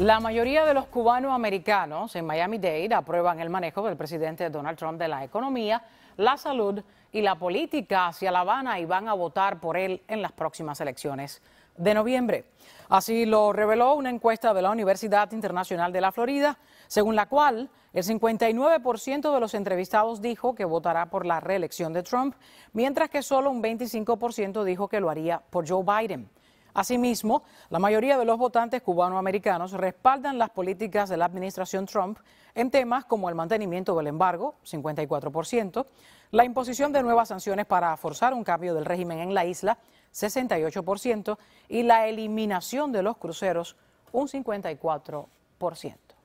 La mayoría de los cubanos americanos en Miami-Dade aprueban el manejo del presidente Donald Trump de la economía, la salud y la política hacia La Habana y van a votar por él en las próximas elecciones de noviembre. Así lo reveló una encuesta de la Universidad Internacional de la Florida, según la cual el 59% de los entrevistados dijo que votará por la reelección de Trump, mientras que solo un 25% dijo que lo haría por Joe Biden. Asimismo, la mayoría de los votantes cubanoamericanos respaldan las políticas de la administración Trump en temas como el mantenimiento del embargo, 54%, la imposición de nuevas sanciones para forzar un cambio del régimen en la isla, 68%, y la eliminación de los cruceros, un 54%.